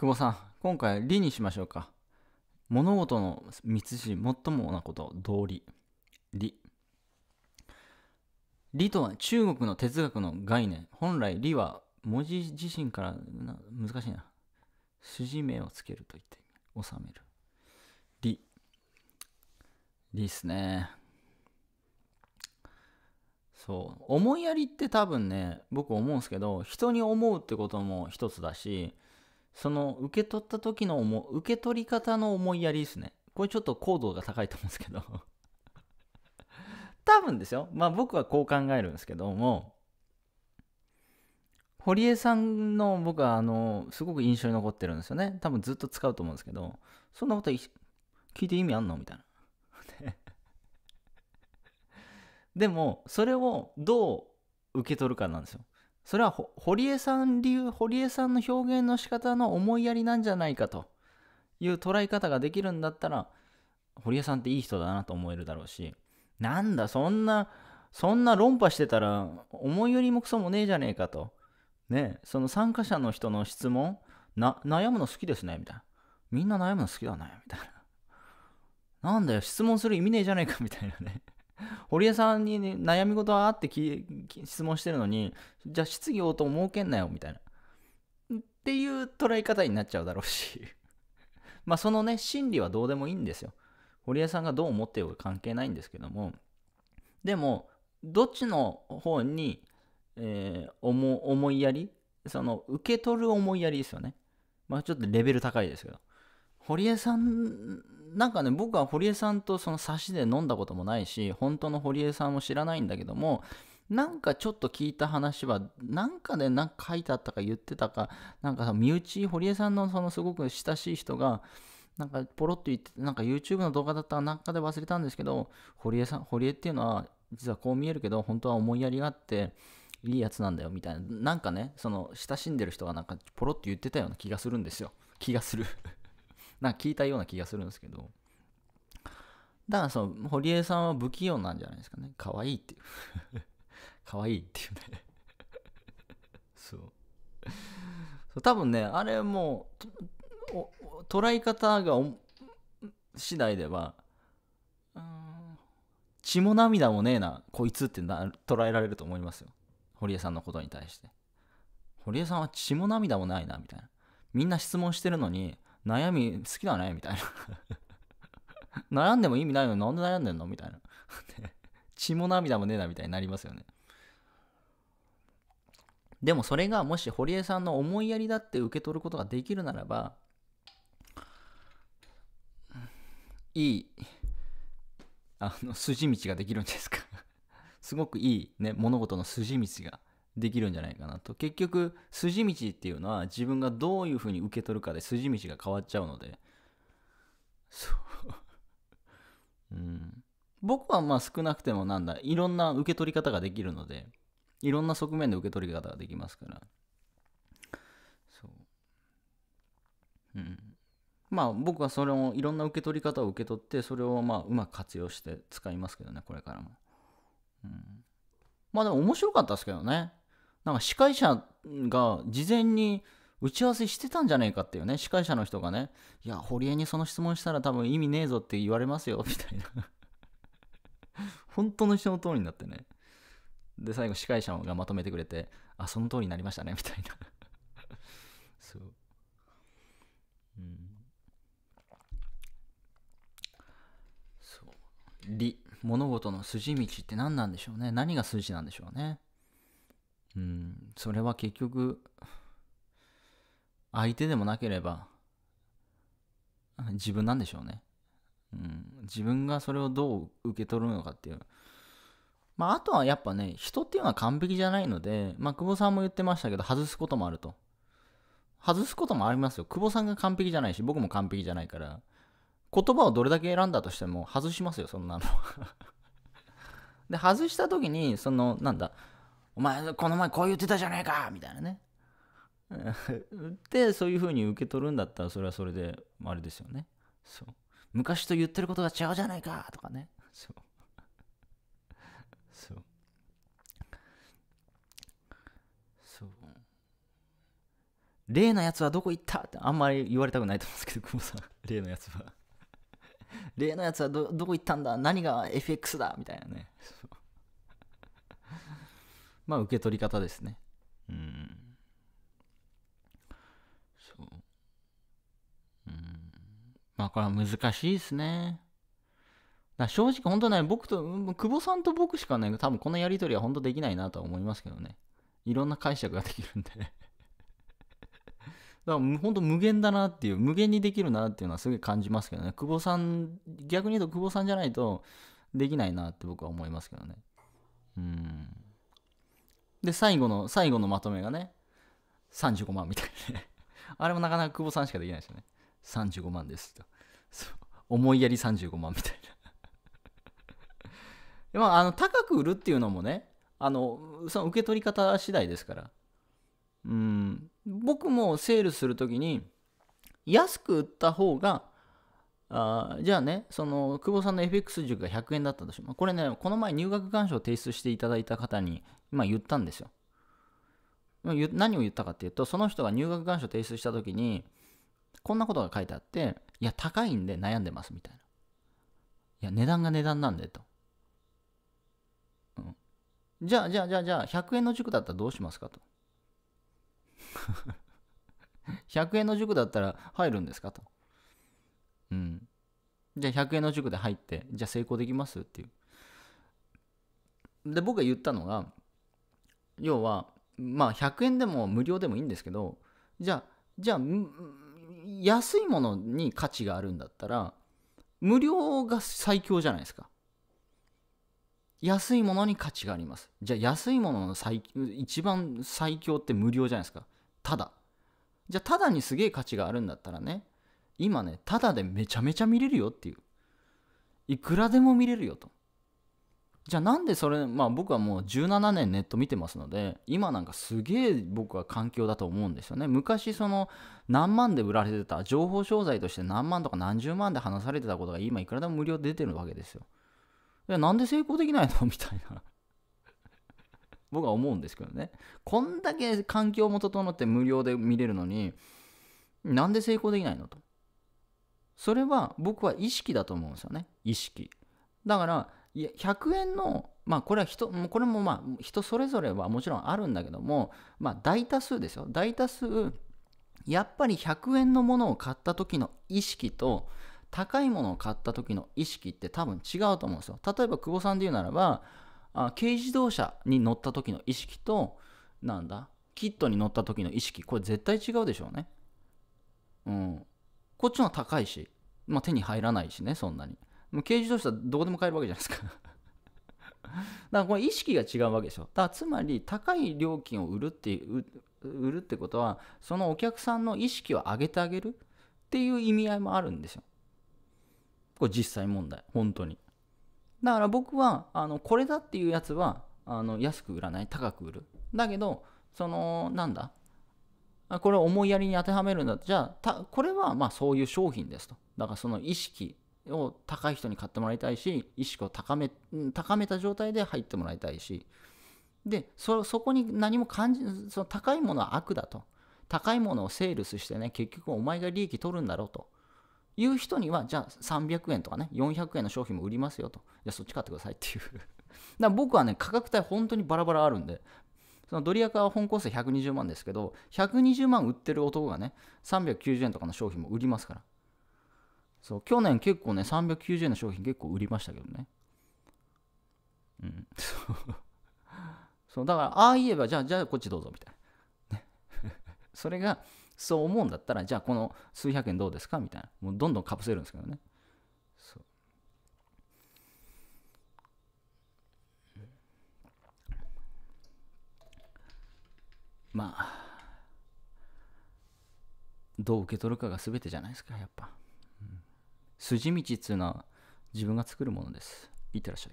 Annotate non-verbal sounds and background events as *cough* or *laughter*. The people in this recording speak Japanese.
久保さん、今回、理にしましょうか。物事のつ筋、最もなこと、道理。理。理とは中国の哲学の概念。本来、理は文字自身から難しいな。筋目をつけると言って意収める。理。理っすね。そう。思いやりって多分ね、僕思うんですけど、人に思うってことも一つだし、その受け取った時の思受け取り方の思いやりですねこれちょっと高度が高いと思うんですけど *laughs* 多分ですよまあ僕はこう考えるんですけども堀江さんの僕はあのすごく印象に残ってるんですよね多分ずっと使うと思うんですけどそんなこと聞いて意味あんのみたいな *laughs* でもそれをどう受け取るかなんですよそれは堀江さん流、堀江さんの表現の仕方の思いやりなんじゃないかという捉え方ができるんだったら、堀江さんっていい人だなと思えるだろうし、なんだ、そんな、そんな論破してたら、思いやりもクソもねえじゃねえかと。ね、その参加者の人の質問、な、悩むの好きですね、みたいな。みんな悩むの好きだね、みたいな。なんだよ、質問する意味ねえじゃねえか、みたいなね。堀江さんに、ね、悩み事はあって質問してるのに、じゃあ質疑応答設けんなよ、みたいな。っていう捉え方になっちゃうだろうし。*laughs* まあそのね、心理はどうでもいいんですよ。堀江さんがどう思ってようか関係ないんですけども。でも、どっちの方に、えー、思いやりその受け取る思いやりですよね。まあちょっとレベル高いですけど。堀江さんなんかね僕は堀江さんとその差しで飲んだこともないし本当の堀江さんも知らないんだけどもなんかちょっと聞いた話はなんかでなんか書いてあったか言ってたかなんか身内堀江さんのそのすごく親しい人がなんかポロっと言ってなんか YouTube の動画だったかなんかで忘れたんですけど堀江さん堀江っていうのは実はこう見えるけど本当は思いやりがあっていいやつなんだよみたいななんかねその親しんでる人がなんかポロっと言ってたような気がするんですよ気がするなんか聞いたような気がするんですけど、だからその、堀江さんは不器用なんじゃないですかね。可愛いっていう。*laughs* 可愛いっていうね *laughs* そう。多分ね、あれもう、捉え方が次第では、血も涙もねえな、こいつってな捉えられると思いますよ。堀江さんのことに対して。堀江さんは血も涙もないな、みたいな。みんな質問してるのに、悩み好きだねみたいな *laughs* 悩んでも意味ないのになんで悩んでんのみたいな *laughs* 血も涙もねえなみたいになりますよねでもそれがもし堀江さんの思いやりだって受け取ることができるならばいいあの筋道ができるんですか *laughs* すごくいいね物事の筋道ができるんじゃないかなと。結局、筋道っていうのは自分がどういうふうに受け取るかで筋道が変わっちゃうので。そう。うん。僕はまあ少なくてもなんだ、いろんな受け取り方ができるので、いろんな側面で受け取り方ができますから。そう。うん。まあ僕はそれをいろんな受け取り方を受け取って、それをまあうまく活用して使いますけどね、これからも。うん。まあでも面白かったですけどね。なんか司会者が事前に打ち合わせしてたんじゃねえかっていうね、司会者の人がね、いや、堀江にその質問したら多分意味ねえぞって言われますよ、みたいな本当の人の通りになってね。で、最後司会者がまとめてくれて、あ、その通りになりましたね、みたいなそう。うん。そう。理、物事の筋道って何なんでしょうね。何が筋なんでしょうね。うん、それは結局、相手でもなければ、自分なんでしょうね。うん、自分がそれをどう受け取るのかっていう。まあ、あとはやっぱね、人っていうのは完璧じゃないので、まあ、久保さんも言ってましたけど、外すこともあると。外すこともありますよ。久保さんが完璧じゃないし、僕も完璧じゃないから、言葉をどれだけ選んだとしても外しますよ、そんなの *laughs* で、外した時に、その、なんだ、お前、この前こう言ってたじゃねえかみたいなね。で、そういうふうに受け取るんだったら、それはそれで、あれですよね。そう。昔と言ってることが違うじゃないかとかね。そう。そう。そう。例のやつはどこ行ったってあんまり言われたくないと思うんですけど、久保さん。例のやつは。例のやつはどどこ行ったんだ何が FX だみたいなね。まあ受け取り方ですねうんそううんまあこれは難しいですねだ正直本当ね僕と久保さんと僕しかね多分このやり取りは本当できないなとは思いますけどねいろんな解釈ができるんで *laughs* だから本当無限だなっていう無限にできるなっていうのはすごい感じますけどね久保さん逆に言うと久保さんじゃないとできないなって僕は思いますけどねうんで、最後の、最後のまとめがね、35万みたいなね。*laughs* あれもなかなか久保さんしかできないですよね。35万ですと。そう。思いやり35万みたいな *laughs* まあ、あの、高く売るっていうのもね、あの、その受け取り方次第ですから。うん、僕もセールするときに、安く売った方が、あじゃあね、その、久保さんの FX 塾が100円だったとします。これね、この前入学願書を提出していただいた方に今言ったんですよ。何を言ったかっていうと、その人が入学願書提出したときに、こんなことが書いてあって、いや、高いんで悩んでますみたいな。いや、値段が値段なんでと。うん、じゃあ、じゃあ、じゃあ、じゃあ、100円の塾だったらどうしますかと。100 *laughs* 円の塾だったら入るんですかと。うん。じゃあ100円の塾で入って、じゃあ成功できますっていう。で、僕が言ったのが、要はまあ100円でも無料でもいいんですけどじゃあじゃあ安いものに価値があるんだったら無料が最強じゃないですか安いものに価値がありますじゃあ安いものの最一番最強って無料じゃないですかただじゃあただにすげえ価値があるんだったらね今ねただでめちゃめちゃ見れるよっていういくらでも見れるよとじゃあなんでそれ、まあ僕はもう17年ネット見てますので、今なんかすげえ僕は環境だと思うんですよね。昔その何万で売られてた、情報商材として何万とか何十万で話されてたことが今いくらでも無料出てるわけですよ。いや、なんで成功できないのみたいな *laughs* 僕は思うんですけどね。こんだけ環境も整って無料で見れるのに、なんで成功できないのと。それは僕は意識だと思うんですよね。意識。だから、いや100円のまあこれは人これもまあ人それぞれはもちろんあるんだけどもまあ大多数ですよ大多数やっぱり100円のものを買った時の意識と高いものを買った時の意識って多分違うと思うんですよ例えば久保さんで言うならばあ軽自動車に乗った時の意識となんだキットに乗った時の意識これ絶対違うでしょうねうんこっちの高いしまあ手に入らないしねそんなにもうとしてはどこでも買えるわけじゃないですか *laughs* だからこれ意識が違うわけでしょ。だからつまり高い料金を売るっていう売るってことはそのお客さんの意識を上げてあげるっていう意味合いもあるんですよ。これ実際問題本当に。だから僕はあのこれだっていうやつはあの安く売らない高く売る。だけどそのなんだこれを思いやりに当てはめるんだじゃあこれはまあそういう商品ですと。だからその意識を高い人に買ってもらいたいし意識を高め高めた状態で入ってもらいたいしでそこに何も感じその高いものは悪だと高いものをセールスしてね結局お前が利益取るんだろうという人にはじゃあ300円とかね400円の商品も売りますよとじゃあそっち買ってくださいっていう *laughs* だから僕はね価格帯本当にバラバラあるんでそのドリアカは本コース120万ですけど120万売ってる男がね390円とかの商品も売りますからそう去年結構ね390円の商品結構売りましたけどねうんそうだからああ言えばじゃあじゃあこっちどうぞみたいな、ね、*laughs* それがそう思うんだったらじゃあこの数百円どうですかみたいなもうどんどんかぶせるんですけどねそうまあどう受け取るかが全てじゃないですかやっぱ筋道っつうのは自分が作るものです。いってらっしゃい。